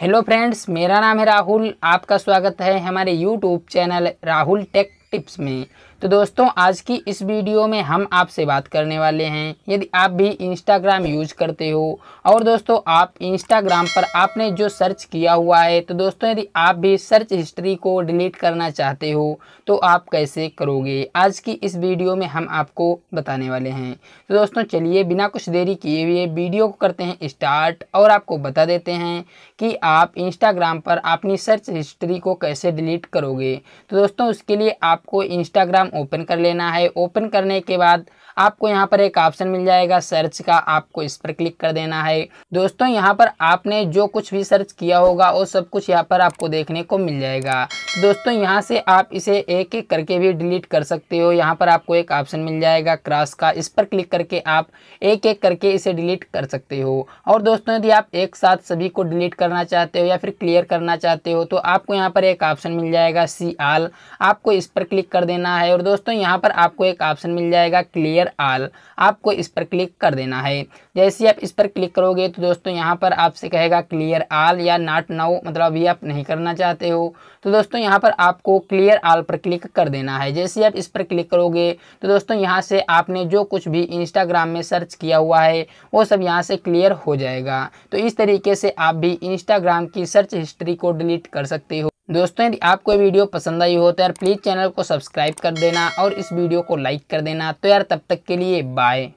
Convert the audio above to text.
hello friends मेरा नाम है राहुल आपका स्वागत है हमारे YouTube channel Rahul tech tips में तो दोस्तों आज की इस वीडियो में हम आपसे बात करने वाले हैं यदि आप भी इंस्टाग्राम यूज करते हो और दोस्तों आप इंस्टाग्राम पर आपने जो सर्च किया हुआ है तो दोस्तों यदि आप भी सर्च हिस्ट्री को डिलीट करना चाहते हो तो आप कैसे करोगे आज की इस वीडियो में हम आपको बताने वाले हैं तो दोस्तों चलिए बिना कुछ देरी किए हुए वीडियो को करते हैं स्टार्ट और आपको बता देते हैं कि आप इंस्टाग्राम पर अपनी सर्च हिस्ट्री को कैसे डिलीट करोगे तो दोस्तों उसके लिए आप आपको इंस्टाग्राम ओपन कर लेना है ओपन करने के बाद आपको यहाँ पर एक ऑप्शन मिल जाएगा सर्च का आपको इस पर क्लिक कर देना है दोस्तों यहाँ पर आपने जो कुछ भी सर्च किया होगा वो सब कुछ यहाँ पर आपको देखने को मिल जाएगा दोस्तों यहाँ से आप इसे एक एक करके भी डिलीट कर सकते हो यहाँ पर आपको एक ऑप्शन मिल जाएगा क्रॉस का इस पर क्लिक करके आप एक एक करके इसे डिलीट कर सकते हो और दोस्तों यदि आप एक साथ सभी को डिलीट करना चाहते हो या फिर क्लियर करना चाहते हो तो आपको यहाँ पर एक ऑप्शन मिल जाएगा सी आल आपको इस पर क्लिक कर देना है और दोस्तों यहाँ पर आपको एक ऑप्शन मिल जाएगा क्लियर आल आपको इस पर क्लिक कर देना है जैसे आप इस पर क्लिक करोगे तो दोस्तों यहाँ पर आपसे कहेगा क्लियर आल या नाट नाउ मतलब अभी आप नहीं करना चाहते हो तो दोस्तों यहाँ पर आपको क्लियर आल पर क्लिक कर देना है जैसे आप इस पर क्लिक करोगे तो दोस्तों यहाँ से आपने जो कुछ भी इंस्टाग्राम में सर्च किया हुआ है वो सब यहाँ से क्लियर हो जाएगा तो इस तरीके से आप भी इंस्टाग्राम की सर्च हिस्ट्री को डिलीट कर सकते हो दोस्तों यदि आपको ये वीडियो पसंद आई हो तो यार प्लीज़ चैनल को सब्सक्राइब कर देना और इस वीडियो को लाइक कर देना तो यार तब तक के लिए बाय